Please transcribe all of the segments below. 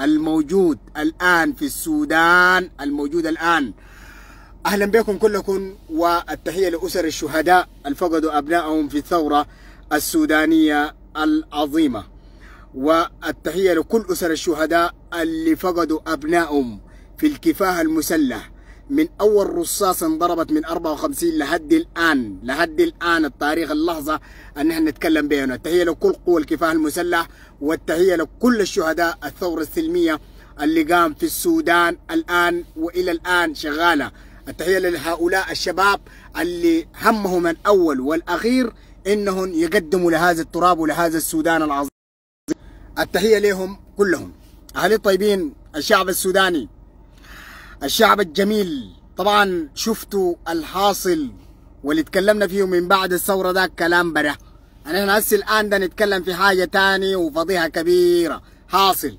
الموجود الآن في السودان الموجود الآن أهلا بكم كلكم والتحية لأسر الشهداء الفقدوا أبنائهم في الثورة السودانية العظيمة والتحية لكل أسر الشهداء اللي فقدوا أبنائهم في الكفاح المسلح من أول رصاصة انضربت من 54 لحد الآن لحد الآن التاريخ اللحظة أن احنا نتكلم بها التحية لكل قوى الكفاح المسلح والتحية لكل الشهداء الثورة السلمية اللي قام في السودان الآن وإلى الآن شغالة التحية لهؤلاء الشباب اللي همهم الأول والأخير إنهم يقدموا لهذا التراب ولهذا السودان العظيم التحية لهم كلهم أهل الطيبين الشعب السوداني الشعب الجميل طبعا شفتوا الحاصل واللي اتكلمنا فيه من بعد الثورة ده كلام بره انا هسه الان ده نتكلم في حاجة تاني وفضيحة كبيرة حاصل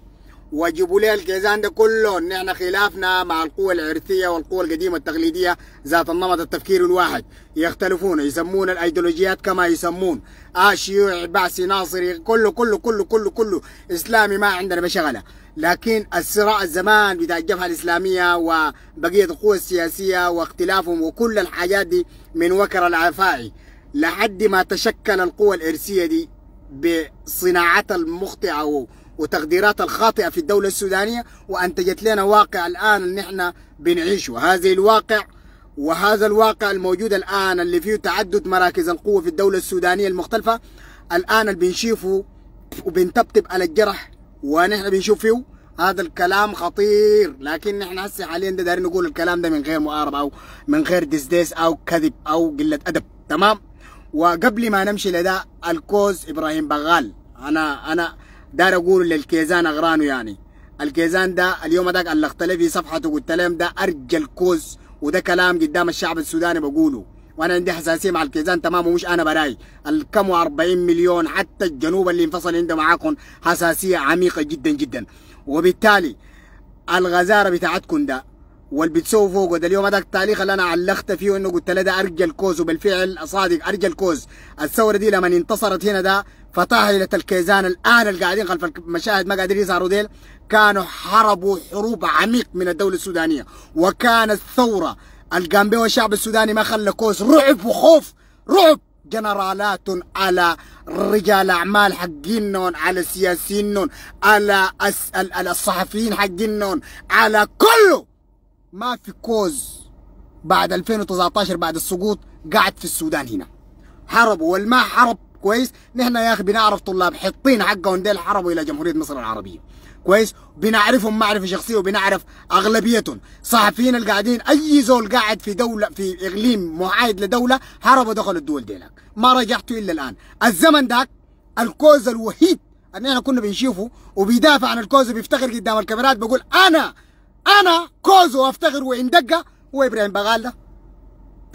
وجيبوا لي الكيزان ده كله ان احنا خلافنا مع القوى العرثيه والقوى القديمه التقليديه ذات النمط التفكيري الواحد يختلفون يسمون الايديولوجيات كما يسمون اه شيوعي بعثي ناصري كله كله كله كله كله اسلامي ما عندنا مشغله لكن الصراع الزمان بتاع الجبهه الاسلاميه وبقيه القوى السياسيه واختلافهم وكل الحاجات دي من وكر العفاعي لحد ما تشكل القوى الارثيه دي بصناعتها المخطئه وتقديرات الخاطئة في الدولة السودانية وأنتجت لنا واقع الآن اللي احنا بنعيشه هذه الواقع وهذا الواقع الموجود الآن اللي فيه تعدد مراكز القوة في الدولة السودانية المختلفة الآن اللي بنشوفه وبنتبتب على الجرح ونحن بنشوف فيه هذا الكلام خطير لكن نحن هسه حاليا ده دايرين نقول الكلام ده من غير مقاربة أو من غير دسديس أو كذب أو قلة أدب تمام وقبل ما نمشي لده الكوز إبراهيم بغال أنا أنا دار اقول للكيزان اغرانه يعني الكيزان ده اليوم ده علقت له في صفحته قلت لهم ده ارجل كوز وده كلام قدام الشعب السوداني بقوله وانا عندي حساسيه مع الكيزان تمام ومش انا براي الكم 40 مليون حتى الجنوب اللي انفصل عنده معاكم حساسيه عميقه جدا جدا وبالتالي الغزاره بتاعتكم ده واللي بتسووا ده اليوم هذاك التاريخ اللي انا علقت فيه انه قلت له ده ارجل كوز وبالفعل صادق ارجل كوز الثوره دي لما انتصرت هنا ده فطاها ليله الكيزان الان اللي قاعدين خلف المشاهد ما قادرين يظهروا ديل كانوا حربوا حروب عميق من الدوله السودانيه وكانت ثوره القامبي والشعب السوداني ما خلى كوس رعب وخوف رعب جنرالات على رجال اعمال حقينهم على سياسيينهم على الصحفيين حقينهم على كله ما في كوز بعد 2019 بعد السقوط قاعد في السودان هنا حرب والما حرب كويس نحن يا اخي بنعرف طلاب حطين حقهم ديل حربوا الى جمهوريه مصر العربيه كويس بنعرفهم معرفه شخصيه وبنعرف اغلبيتهم صحفيين القاعدين اي زول قاعد في دوله في اقليم معايد لدوله هربوا دخلوا الدول ديلك ما رجعتوا الا الان الزمن داك الكوز الوحيد ان احنا كنا بنشوفه وبيدافع عن الكوز وبيفتخر قدام الكاميرات بقول انا انا كوز وافتخر وان دقه هو ابراهيم بغاله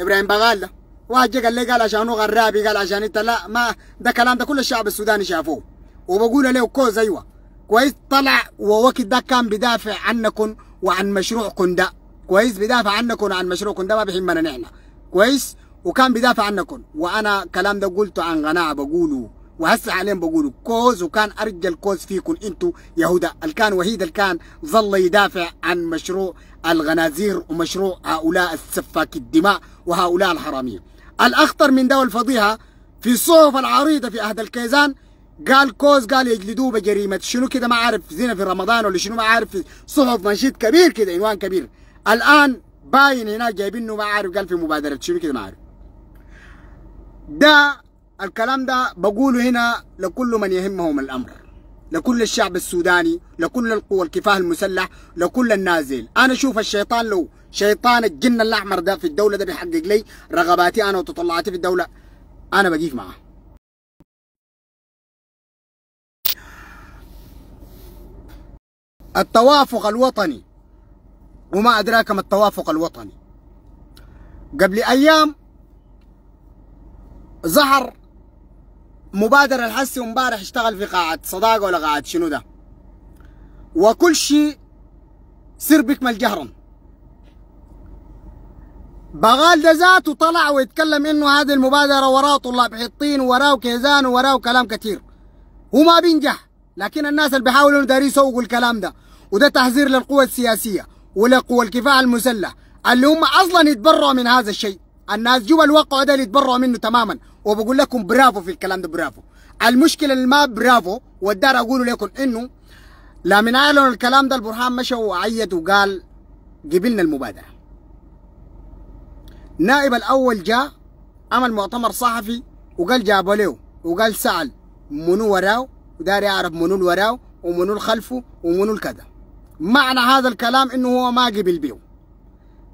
ابراهيم بغاله قال لي قال عشان غرابي قال عشان انت لا ما ده كلام ده كل الشعب السوداني شافوه وبقول له كوز ايوه كويس طلع ووقت ده كان بيدافع عنكم وعن مشروعكم ده كويس بيدافع عنكم وعن مشروعكم ده ما بيهمنا نحن كويس وكان بيدافع عنكم وانا كلام ده قلته عن قناعه بقوله وهسه عليهم بقوله كوز وكان ارجل كوز فيكم انتم يهودا اللي كان وحيد اللي كان ظل يدافع عن مشروع الغنازير ومشروع هؤلاء السفاك الدماء وهؤلاء الحراميه الأخطر من ده والفضيحة في الصحف العريضة في عهد الكيزان قال كوز قال يجلدوه بجريمة شنو كده ما عارف زينة في رمضان ولا شنو ما عارف في صحف نشيد كبير كده عنوان كبير الآن باين هناك جايبينه ما عارف قال في مبادرة شنو كده ما عارف ده الكلام ده بقوله هنا لكل من يهمهم الأمر لكل الشعب السوداني لكل القوى الكفاح المسلح لكل النازل انا اشوف الشيطان لو شيطان الجن الاحمر ده في الدوله ده بيحقق لي رغباتي انا وتطلعاتي في الدوله انا بقيف معاه التوافق الوطني وما ادراك ما التوافق الوطني قبل ايام ظهر مبادر الحسي ومبارح اشتغل في قاعة صداقة ولا قاعة شنو ده وكل شيء سر بيكمل جهرا بغال ده ذاته طلع ويتكلم انه هذه المبادرة وراه طلاب حطين وراه كيزان وراه كلام كثير وما بينجح لكن الناس اللي بيحاولوا داري يسوقوا الكلام ده وده تحذير للقوى السياسية ولقوى الكفاح المسلح اللي هم اصلا يتبرعوا من هذا الشيء الناس جوا الواقع ده اللي يتبرعوا منه تماما وبقول لكم برافو في الكلام ده برافو المشكله اللي ما برافو والدار اقول لكم انه لا من اعلن الكلام ده البرهان مشى وعيد وقال قبلنا المبادره نائب الاول جاء عمل مؤتمر صحفي وقال جابوا له وقال سأل منو وراه وداري يعرف منو اللي وراه ومنو خلفه ومنو الكذا معنى هذا الكلام انه هو ما قبل بيه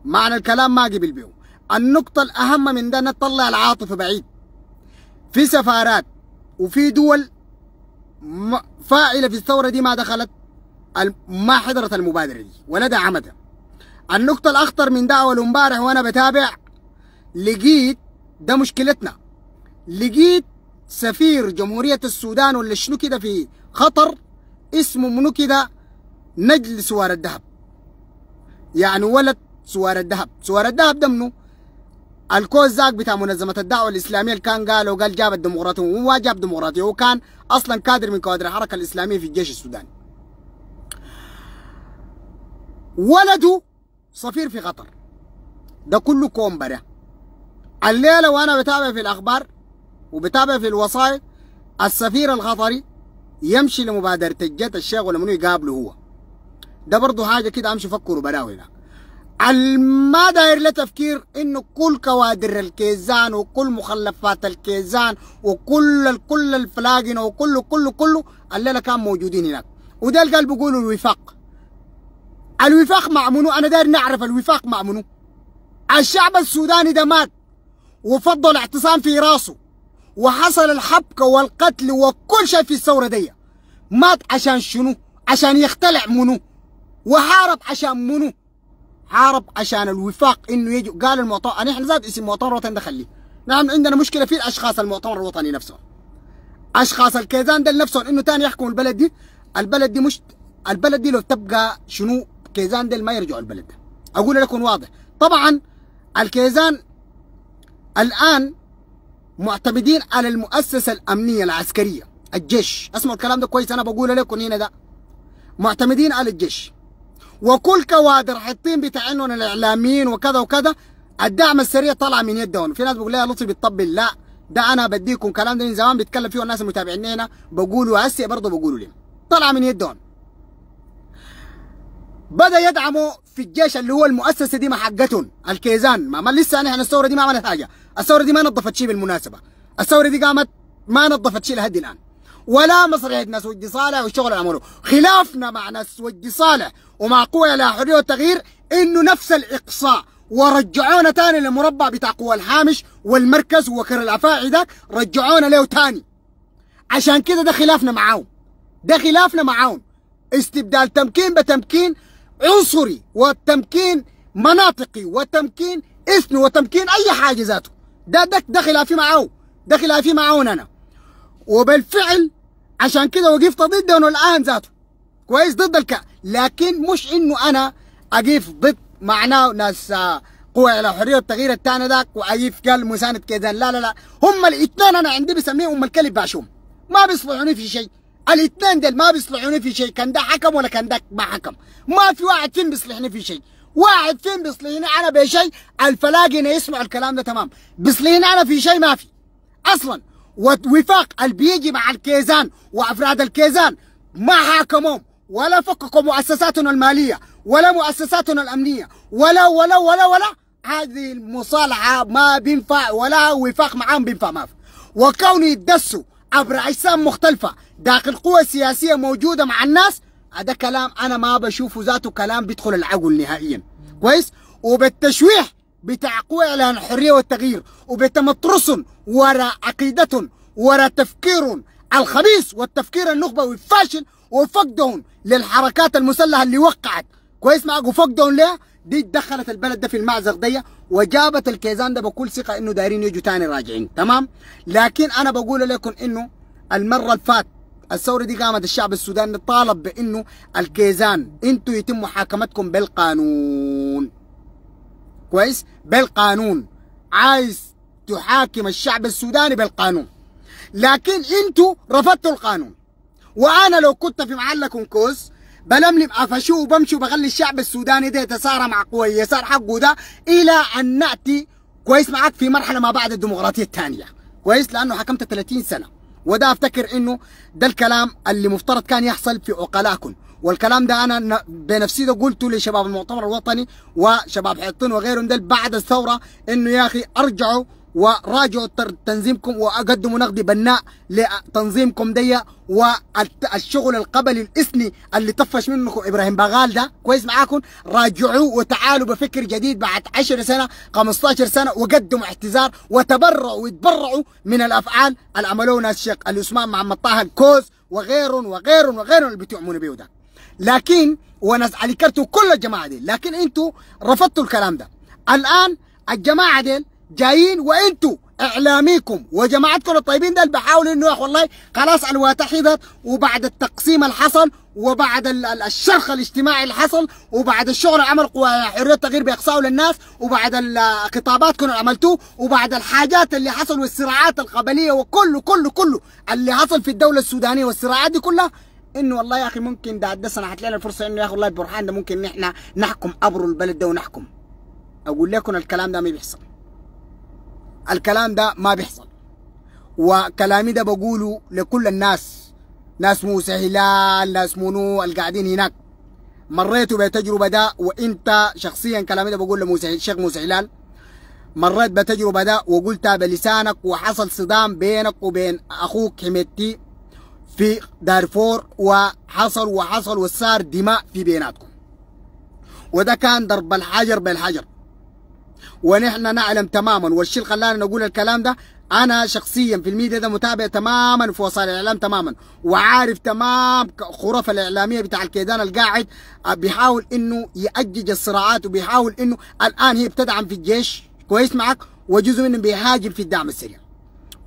معنى الكلام ما قبل بيه النقطة الأهم من ده نطلع العاطفة بعيد في سفارات وفي دول فاعلة في الثورة دي ما دخلت ما حضرت المبادرة دي ولا دعمتها النقطة الأخطر من ده أول امبارح وأنا بتابع لقيت ده مشكلتنا لقيت سفير جمهورية السودان ولا شنو كده في خطر اسمه منو كده نجل سوار الذهب يعني ولد سوار الذهب سوار الذهب ده منو الكوزاك بتاع منظمة الدعوة الإسلامية اللي كان قالوا قال جاب الديمقراطية وهو جاب ديمقراطية وكان أصلا كادر من كوادر الحركة الإسلامية في الجيش السوداني ولده صفير في قطر ده كله كومبرة الليلة وأنا بتابع في الأخبار وبتابع في الوصايا السفير القطري يمشي لمبادرة الجت الشيخ ولا منو يقابله هو ده برضه حاجة كده أمشي فكروا براوي هناك ما داير لتفكير انه كل كوادر الكيزان وكل مخلفات الكيزان وكل كل الفلاجن وكله كله كله الليله كان موجودين هناك وده اللي قال بيقولوا الوفاق الوفاق مع منو انا داير نعرف الوفاق مع منو الشعب السوداني ده مات وفضل اعتصام في راسه وحصل الحبكه والقتل وكل شيء في الثوره دي مات عشان شنو عشان يختلع منو وحارب عشان منو عارب عشان الوفاق انه يجوا قال المؤتمر انا احنا زاد اسم مؤتمر وطني ده خليه نعم عندنا مشكله في الاشخاص المؤتمر الوطني نفسه اشخاص الكيزان ده نفسهم انه ثاني يحكموا البلد دي البلد دي مش البلد دي لو تبقى شنو كيزان ده ما يرجعوا البلد ده اقول لكم واضح طبعا الكيزان الان معتمدين على المؤسسه الامنيه العسكريه الجيش اسمعوا الكلام ده كويس انا بقول لكم هنا ده معتمدين على الجيش وكل كوادر حطين بتاعنهم الاعلاميين وكذا وكذا الدعم السريع طلع من يدهم في ناس بيقول لها لطفي بتطبل لا ده انا بديكم كلام ده من زمان بيتكلم فيه الناس المتابعين هنا بقولوا هسه برضه بقولوا لي طلع من يدهم بدا يدعموا في الجيش اللي هو المؤسسه دي ما حقتهم الكيزان ما, ما لسه نحن الثوره دي ما عملت حاجه الثوره دي ما نظفت شيء بالمناسبه الثوره دي قامت ما نظفت شيء لحد الان ولا مصلحه ناس ود صالح والشغل اللي عملوه خلافنا مع ناس ود صالح ومع قوى لا حريه والتغيير انه نفس الاقصاء ورجعونا تاني للمربع بتاع قوى الحامش والمركز وكر الافاعي ده رجعونا له تاني عشان كده ده خلافنا معاهم ده خلافنا معاهم استبدال تمكين بتمكين عنصري وتمكين مناطقي وتمكين اثني وتمكين اي حاجه ذاته ده ده ده خلافي معاه ده خلافي معاهم انا وبالفعل عشان كده وقفت ضده الان ذاته كويس ضد الك لكن مش انه انا اقف ضد معناه ناس آه، قوى على حرية التغيير الثاني ذاك واقف قال مساند كيدان لا لا لا هم الاثنين انا عندي بسميهم ام الكلب باشوم ما بيصلحوني في شيء الاثنين دول ما بيصلحوني في شيء كان ده حكم ولا كان ده ما حكم ما في واحد فين بيصلحني في شيء واحد فين بيصلحني انا بشيء الفلاقي يسمع الكلام ده تمام بيصلحني انا في شيء ما في اصلا ووفاق اللي بيجي مع الكيزان وافراد الكيزان ما حاكمهم ولا فككوا مؤسساتنا الماليه ولا مؤسساتنا الامنيه ولا ولا ولا ولا هذه المصالحه ما بينفع ولا وفاق معاهم بينفع ما في وكون يدسوا عبر اجسام مختلفه داخل قوى سياسيه موجوده مع الناس هذا كلام انا ما بشوفه ذاته كلام بيدخل العقل نهائيا كويس وبالتشويه بتعقوا على الحرية والتغيير وبتمطرس وراء عقيدة وراء تفكير الخبيث والتفكير النخبوي الفاشل وفقدهم للحركات المسلحة اللي وقعت كويس معك وفقدهم ليه دي دخلت البلد ده في المأزق دي وجابت الكيزان ده بكل ثقة انه دايرين يجوا تاني راجعين تمام لكن انا بقول لكم انه المرة الفات الثورة دي قامت الشعب السوداني طالب بانه الكيزان انتوا يتم محاكمتكم بالقانون كويس بالقانون عايز تحاكم الشعب السوداني بالقانون لكن انتوا رفضتوا القانون وانا لو كنت في معلكم كوز بلملم قفشوه وبمشي وبخلي الشعب السوداني ده يتسارع مع قوى اليسار حقه ده الى ان ناتي كويس معاك في مرحله ما بعد الديمقراطيه الثانيه كويس لانه حكمت 30 سنه وده افتكر انه ده الكلام اللي مفترض كان يحصل في عقلائكم والكلام ده انا بنفسي ده قلته لشباب المؤتمر الوطني وشباب حيطين وغيرهم ده بعد الثوره انه يا اخي ارجعوا وراجعوا تنظيمكم وقدموا نقد بناء لتنظيمكم ده والشغل القبلي الاثني اللي طفش منكم ابراهيم بغال ده كويس معاكم راجعوه وتعالوا بفكر جديد بعد 10 سنه 15 سنه وقدموا اعتذار وتبرعوا وتبرعوا من الافعال اللي عملوها ناس الشيخ الاسمان محمد طه الكوز وغيرهم وغيرهم وغيرهم اللي بتؤمنوا بيه ده لكن وانا ذكرت كل الجماعه دي لكن انتوا رفضتوا الكلام ده الان الجماعه دي جايين وانتوا اعلاميكم وجماعتكم الطيبين ده بحاولوا انه يا اخي والله خلاص الواتة حدث وبعد التقسيم اللي حصل وبعد الشرخ الاجتماعي اللي حصل وبعد الشغل عمل قوى حريه التغيير باقصائه للناس وبعد الخطاباتكم اللي عملتوه وبعد الحاجات اللي حصل والصراعات القبليه وكله كله كله اللي حصل في الدوله السودانيه والصراعات دي كلها انه والله يا اخي ممكن ده هندسه انا لنا الفرصه انه يا اخي والله برهان ده ممكن نحن احنا نحكم ابرو البلد ده ونحكم اقول لكم الكلام ده ما بيحصل الكلام ده ما بيحصل وكلامي ده بقوله لكل الناس ناس موسى هلال ناس منو القاعدين هناك مريتوا بتجربه ده وانت شخصيا كلامي ده بقول لموسى الشيخ موسى هلال مريت بتجربه ده وقلتها بلسانك وحصل صدام بينك وبين اخوك حميدتي في دارفور وحصل وحصل وصار دماء في بيناتكم وده كان ضرب الحجر بالحجر ونحن نعلم تماما والشيء اللي خلانا نقول الكلام ده انا شخصيا في الميديا ده متابع تماما في وسائل الاعلام تماما وعارف تمام خرافه الاعلاميه بتاع الكيدان القاعد بيحاول انه يأجج الصراعات وبيحاول انه الان هي بتدعم في الجيش كويس معك وجزء منهم بيهاجم في الدعم السريع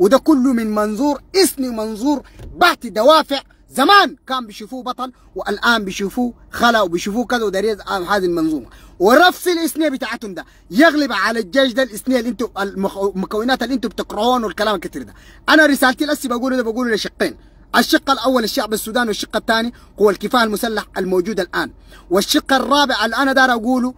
وده كله من منظور اسمي منظور بعت دوافع زمان كان بيشوفوه بطل والان بيشوفوه خلا وبيشوفوه كذا وداري هذه المنظومه ورفس الاثنيه بتاعتهم ده يغلب على الجيش ده الاثنيه اللي انتم المكونات اللي انتم بتقرؤون والكلام الكثير ده انا رسالتي لسه بقوله ده بقوله لشقين الشق الاول الشعب السوداني والشق الثاني هو الكفاح المسلح الموجود الان والشق الرابع اللي انا دار اقوله